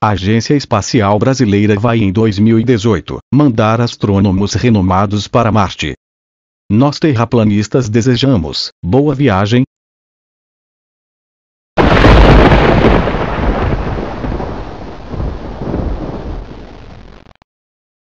A Agência Espacial Brasileira vai em 2018 mandar astrônomos renomados para Marte. Nós terraplanistas desejamos boa viagem